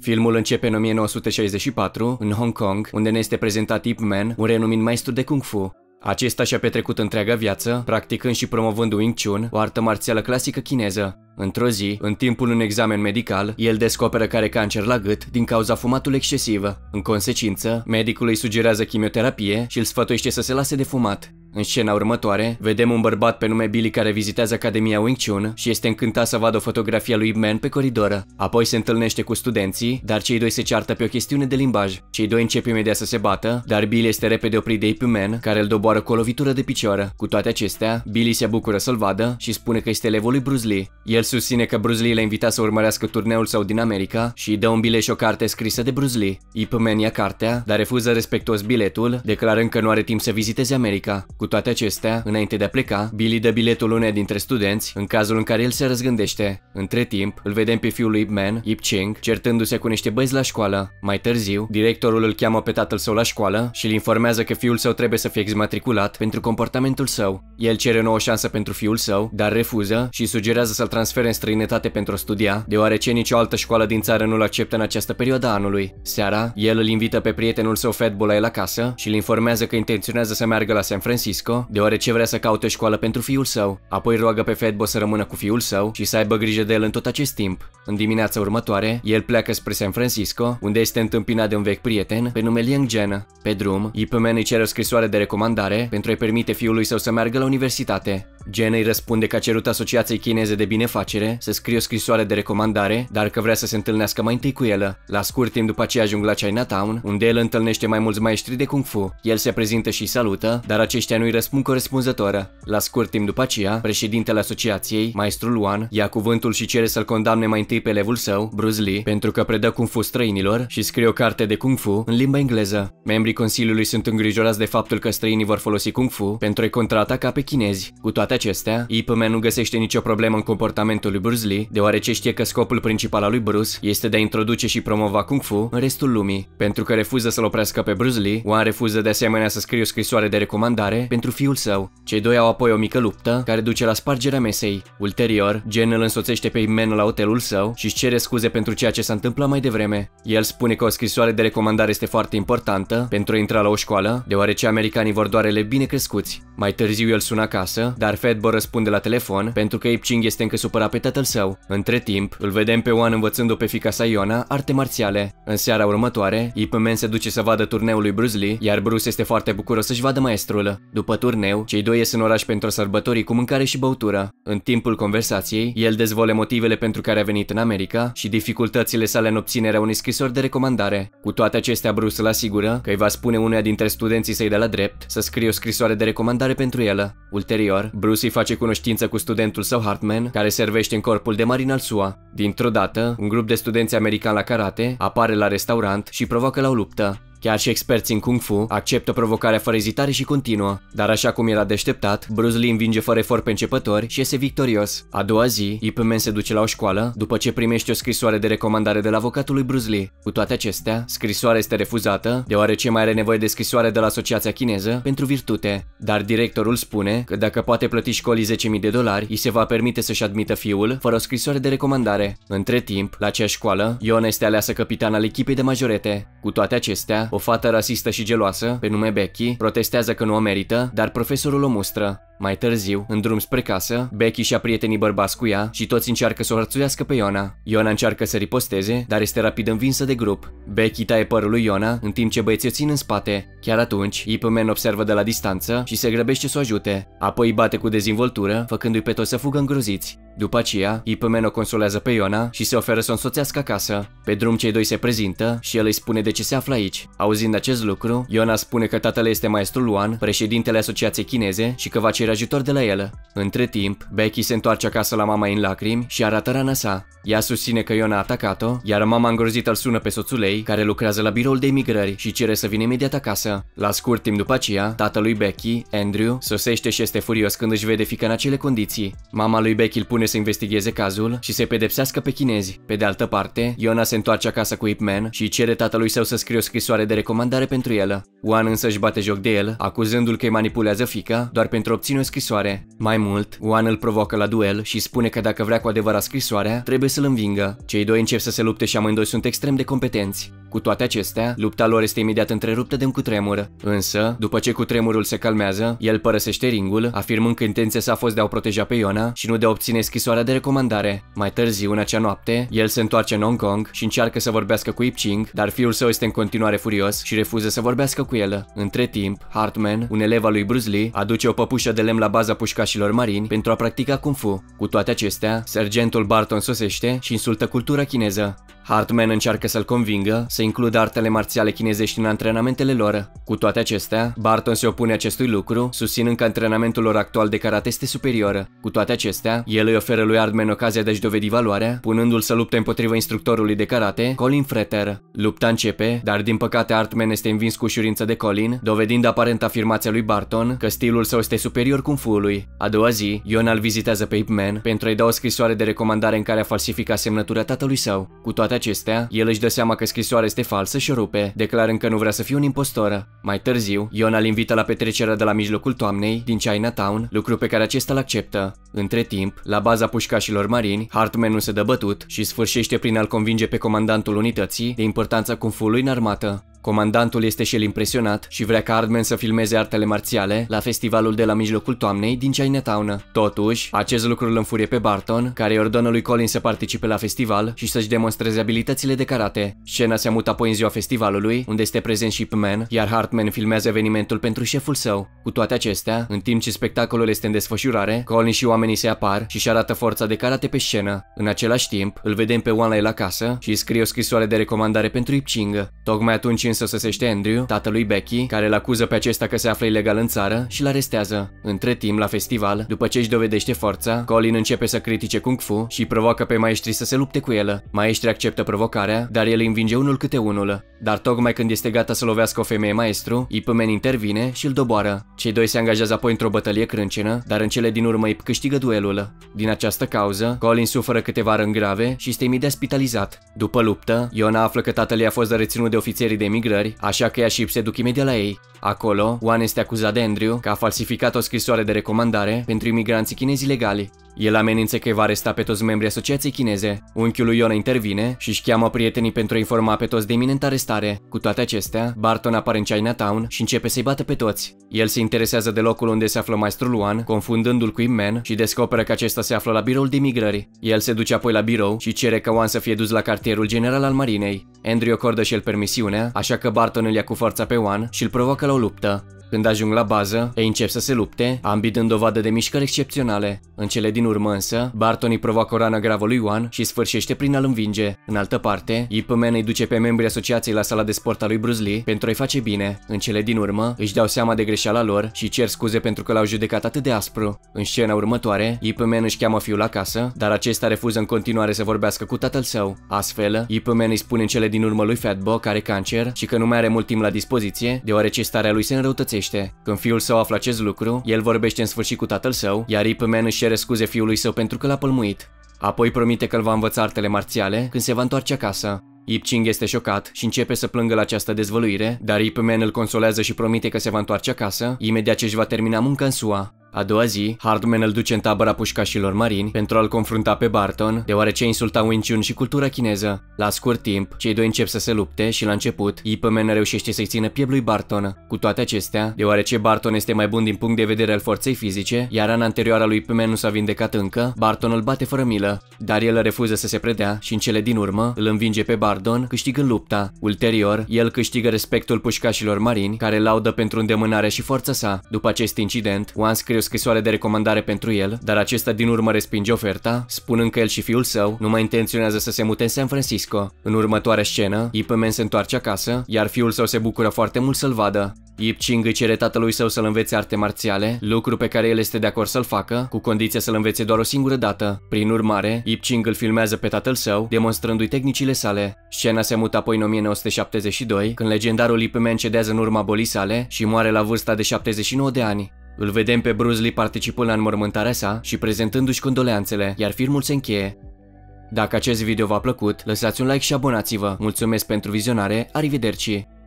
Filmul începe în 1964, în Hong Kong, unde ne este prezentat Ip Man, un renumit maestru de kung fu. Acesta și-a petrecut întreaga viață, practicând și promovând Wing Chun, o artă marțială clasică chineză. Într-o zi, în timpul unui examen medical, el descoperă că are cancer la gât din cauza fumatului excesiv. În consecință, medicul îi sugerează chimioterapie și îl sfătuiește să se lase de fumat. În scena următoare, vedem un bărbat pe nume Billy care vizitează Academia Wing Chun și este încântat să vadă o fotografie a lui Ip Man pe coridoră. Apoi se întâlnește cu studenții, dar cei doi se ceartă pe o chestiune de limbaj. Cei doi încep imediat să se bată, dar Billy este repede oprit de Ip Man, care îl doboară cu o lovitură de picioară. Cu toate acestea, Billy se bucură să-l vadă și spune că este elevul lui Bruce Lee. El susține că Bruce Lee l-a invitat să urmărească turneul său din America și îi dă un bilet și o carte scrisă de Bruce Lee. Ip Man ia cartea, dar refuză respectuos biletul, declarând că nu are timp să viziteze America. Cu toate acestea, înainte de a pleca, Billy dă biletul unei dintre studenți, în cazul în care el se răzgândește. Între timp, îl vedem pe fiul lui Ip Man, Ip Ching, certându-se cu niște băieți la școală. Mai târziu, directorul îl cheamă pe tatăl său la școală și îl informează că fiul său trebuie să fie exmatriculat pentru comportamentul său. El cere o nouă șansă pentru fiul său, dar refuză și sugerează să-l transfere în străinătate pentru a studia, deoarece nicio altă școală din țară nu-l acceptă în această perioadă a anului. Seara, el îl invită pe prietenul său Fatbull la el acasă și îl informează că intenționează să meargă la San Francisco Francisco, deoarece vrea să caute o școală pentru fiul său, apoi roagă pe Fedbo să rămână cu fiul său și să aibă grijă de el în tot acest timp. În dimineața următoare, el pleacă spre San Francisco, unde este întâmpinat de un vechi prieten pe nume Liang Gen. Pe drum, Ip Man îi cere o scrisoare de recomandare pentru a-i permite fiului său să meargă la universitate. Jen îi răspunde că a cerut Asociației Chineze de Binefacere să scrie o scrisoare de recomandare, dar că vrea să se întâlnească mai întâi cu el. La scurt timp după aceea ajung la Chinatown, unde el întâlnește mai mulți maestri de Kung Fu. El se prezintă și salută, dar aceștia nu-i răspund corespunzător. La scurt timp după aceea, președintele asociației, maestrul Luan, ia cuvântul și cere să-l condamne mai întâi pe elevul său, Bruce Lee, pentru că predă Kung Fu străinilor și scrie o carte de Kung Fu în limba engleză. Membrii Consiliului sunt îngrijorați de faptul că străinii vor folosi Kung Fu pentru a-i contraataca pe chinezi. Cu toate toate acestea, Ip Man nu găsește nicio problemă în comportamentul lui Bruce Lee, deoarece știe că scopul principal al lui Bruce este de a introduce și promova Kung Fu în restul lumii. Pentru că refuză să-l oprească pe Bruce Lee, Wan refuză de asemenea să scrie o scrisoare de recomandare pentru fiul său. Cei doi au apoi o mică luptă care duce la spargerea mesei. Ulterior, Jen îl însoțește pe Ip Man la hotelul său și își cere scuze pentru ceea ce s-a întâmplat mai devreme. El spune că o scrisoare de recomandare este foarte importantă pentru a intra la o școală, deoarece americanii vor doarele bine crescuți. Mai târziu el sună acasă, dar Fedbo răspunde la telefon pentru că Ipching Ching este încă supărat pe tatăl său. Între timp, îl vedem pe Oan învățându-o pe fica sa Iona arte marțiale. În seara următoare, Ip Man se duce să vadă turneul lui Bruce Lee, iar Bruce este foarte bucuros să-și vadă maestrul. După turneu, cei doi ies în oraș pentru sărbătorii cu mâncare și băutură. În timpul conversației, el dezvole motivele pentru care a venit în America și dificultățile sale în obținerea unei scrisori de recomandare. Cu toate acestea, Bruce îl asigură că îi va spune uneia dintre studenții săi de la drept să scrie o scrisoare de recomandare pentru el. Ulterior, Bruce Bruce îi face cunoștință cu studentul său Hartman, care servește în corpul de marin al SUA. Dintr-o dată, un grup de studenți americani la karate apare la restaurant și provoacă la o luptă. Chiar și experții în Kung Fu acceptă provocarea fără ezitare și continuă. Dar așa cum era deșteptat, Bruce Lee învinge fără efort pe începători și iese victorios. A doua zi, Ip Man se duce la o școală după ce primește o scrisoare de recomandare de la avocatul lui Bruce Lee. Cu toate acestea, scrisoarea este refuzată, deoarece mai are nevoie de scrisoare de la Asociația Chineză pentru virtute. Dar directorul spune că dacă poate plăti școlii 10.000 de dolari, îi se va permite să-și admită fiul fără o scrisoare de recomandare. Între timp, la acea școală, Ion este aleasă capitan al echipei de majorete. Cu toate acestea, o fată rasistă și geloasă, pe nume Becky, protestează că nu o merită, dar profesorul o mustră. Mai târziu, în drum spre casă, Becky și-a prietenii bărbați cu ea și toți încearcă să o hărțuiască pe Iona. Iona încearcă să riposteze, dar este rapid învinsă de grup. Becky taie părul lui Iona, în timp ce băieții o țin în spate. Chiar atunci, Ipman observă de la distanță și se grăbește să o ajute. Apoi îi bate cu dezinvoltură, făcându-i pe toți să fugă îngroziți. După aceea, Ipman o consolează pe Iona și se oferă să o însoțească acasă. Pe drum cei doi se prezintă și el îi spune de ce se află aici. Auzind acest lucru, Iona spune că tatăl este maestrul Luan, președintele asociației chineze și că va cere cere ajutor de la el. Între timp, Becky se întoarce acasă la mama în lacrimi și arată rana sa. Ea susține că Ion a atacat-o, iar mama îngrozită îl sună pe soțul ei, care lucrează la biroul de emigrări și cere să vină imediat acasă. La scurt timp după aceea, tatălui Becky, Andrew, sosește și este furios când își vede fica în acele condiții. Mama lui Becky îl pune să investigheze cazul și se pedepsească pe chinezi. Pe de altă parte, Iona se întoarce acasă cu Ip Man și cere tatălui său să scrie o scrisoare de recomandare pentru el. Wan însă își bate joc de el, acuzându-l că îi manipulează fica doar pentru a obține o scrisoare. Mai mult, Wan îl provoacă la duel și spune că dacă vrea cu adevărat scrisoarea, trebuie să-l învingă. Cei doi încep să se lupte și amândoi sunt extrem de competenți. Cu toate acestea, lupta lor este imediat întreruptă de un cutremur. Însă, după ce cutremurul se calmează, el părăsește ringul, afirmând că intenția sa a fost de a o proteja pe Iona și nu de a obține scrisoarea de recomandare. Mai târziu, în acea noapte, el se întoarce în Hong Kong și încearcă să vorbească cu Ip Ching, dar fiul său este în continuare furios și refuză să vorbească cu el. Între timp, Hartman, un elev al lui Bruce Lee, aduce o păpușă de înțelem la baza pușcașilor marini pentru a practica Kung Fu. Cu toate acestea, sergentul Barton sosește și insultă cultura chineză. Hartman încearcă să-l convingă să includă artele marțiale chinezești în antrenamentele lor. Cu toate acestea, Barton se opune acestui lucru, susținând că antrenamentul lor actual de karate este superior. Cu toate acestea, el îi oferă lui Hardman ocazia de a-și dovedi valoarea, punându-l să lupte împotriva instructorului de karate, Colin Fretter. Lupta începe, dar din păcate Hartman este învins cu ușurință de Colin, dovedind aparent afirmația lui Barton că stilul său este superior cu fului. A doua zi, Ion îl vizitează pe Ip Man pentru a-i da o scrisoare de recomandare în care a falsificat semnătura tatălui său. Cu toate acestea, el își dă seama că scrisoarea este falsă și o rupe, declarând că nu vrea să fie un impostor. Mai târziu, Ion îl invită la petrecerea de la mijlocul toamnei din Chinatown, lucru pe care acesta îl acceptă. Între timp, la baza pușcașilor marini, Hartman nu se dă bătut și sfârșește prin a-l convinge pe comandantul unității de importanța cumfului în armată. Comandantul este și el impresionat și vrea ca Hardman să filmeze artele marțiale la festivalul de la mijlocul toamnei din Chinatown. Totuși, acest lucru îl înfurie pe Barton, care îi ordonă lui Colin să participe la festival și să-și demonstreze abilitățile de karate. Scena se mută apoi în ziua festivalului, unde este prezent și Pman, iar Hartman filmează evenimentul pentru șeful său. Cu toate acestea, în timp ce spectacolul este în desfășurare, Colin și oamenii se apar și își arată forța de karate pe scenă. În același timp, îl vedem pe Wanlai la casă și îi scrie o scrisoare de recomandare pentru Ip Ching. Tocmai atunci însă sosește Andrew, tatălui Becky, care îl acuză pe acesta că se află ilegal în țară și îl arestează. Între timp, la festival, după ce își dovedește forța, Colin începe să critique Kung Fu și provoacă pe maestrii să se lupte cu el. Maestrii acceptă provocarea, dar el învinge unul câte unul. Dar tocmai când este gata să lovească o femeie maestru, Ip Man intervine și îl doboară. Cei doi se angajează apoi într-o bătălie crâncenă, dar în cele din urmă Ip câștigă duelul. Din această cauză, Colin suferă câteva răni grave și este imediat spitalizat. După luptă, Iona află că tatăl i-a fost reținut de ofițerii de mic migrări, așa că ea și se duc imediat la ei. Acolo, Wan este acuzat de Andrew că a falsificat o scrisoare de recomandare pentru imigranții chinezi legali. El amenință că îi va aresta pe toți membrii asociației chineze. Unchiul lui Ion intervine și își cheamă prietenii pentru a informa pe toți de iminentă arestare. Cu toate acestea, Barton apare în Chinatown și începe să-i bată pe toți. El se interesează de locul unde se află maestrul Luan, confundându-l cu Imen și descoperă că acesta se află la biroul de migrări. El se duce apoi la birou și cere ca Wan să fie dus la cartierul general al marinei. Andrew acordă și el permisiunea, așa că Barton îl ia cu forța pe Wan și îl provoacă la o luptă. Când ajung la bază, ei încep să se lupte, ambii dând dovadă de mișcări excepționale. În cele din urmă însă, Barton îi provoacă o rană gravă lui Juan și sfârșește prin a-l învinge. În altă parte, Ip Man îi duce pe membrii asociației la sala de sport a lui Bruce Lee pentru a-i face bine. În cele din urmă, își dau seama de greșeala lor și cer scuze pentru că l-au judecat atât de aspru. În scena următoare, Ip Man își cheamă fiul acasă, dar acesta refuză în continuare să vorbească cu tatăl său. Astfel, Ip Man îi spune în cele din urmă lui Fatbo care cancer și că nu mai are mult timp la dispoziție, deoarece starea lui se înrăutățește pedepsește. Când fiul său află acest lucru, el vorbește în sfârșit cu tatăl său, iar Ip Man își cere scuze fiului său pentru că l-a pălmuit. Apoi promite că îl va învăța artele marțiale când se va întoarce acasă. Ip Ching este șocat și începe să plângă la această dezvăluire, dar Ip Man îl consolează și promite că se va întoarce acasă, imediat ce își va termina munca în SUA. A doua zi, Hardman îl duce în tabăra pușcașilor marini pentru a-l confrunta pe Barton, deoarece insulta Wing Chun și cultura chineză. La scurt timp, cei doi încep să se lupte și la început, Ip Man reușește să-i țină piept lui Barton. Cu toate acestea, deoarece Barton este mai bun din punct de vedere al forței fizice, iar rana anterioară lui Ip Man nu s-a vindecat încă, Barton îl bate fără milă, dar el refuză să se predea și în cele din urmă îl învinge pe Barton, câștigând lupta. Ulterior, el câștigă respectul pușcașilor marini, care laudă pentru îndemânarea și forța sa. După acest incident, One scrie o scrisoare de recomandare pentru el, dar acesta din urmă respinge oferta, spunând că el și fiul său nu mai intenționează să se mute în San Francisco. În următoarea scenă, Ip Man se întoarce acasă, iar fiul său se bucură foarte mult să-l vadă. Ip Ching îi cere tatălui său să-l învețe arte marțiale, lucru pe care el este de acord să-l facă, cu condiția să-l învețe doar o singură dată. Prin urmare, Ip Ching îl filmează pe tatăl său, demonstrându-i tehnicile sale. Scena se mută apoi în 1972, când legendarul Ip Man cedează în urma bolii sale și moare la vârsta de 79 de ani. Îl vedem pe Bruce Lee participând la înmormântarea sa și prezentându-și condoleanțele, iar filmul se încheie. Dacă acest video v-a plăcut, lăsați un like și abonați-vă. Mulțumesc pentru vizionare, arrivederci!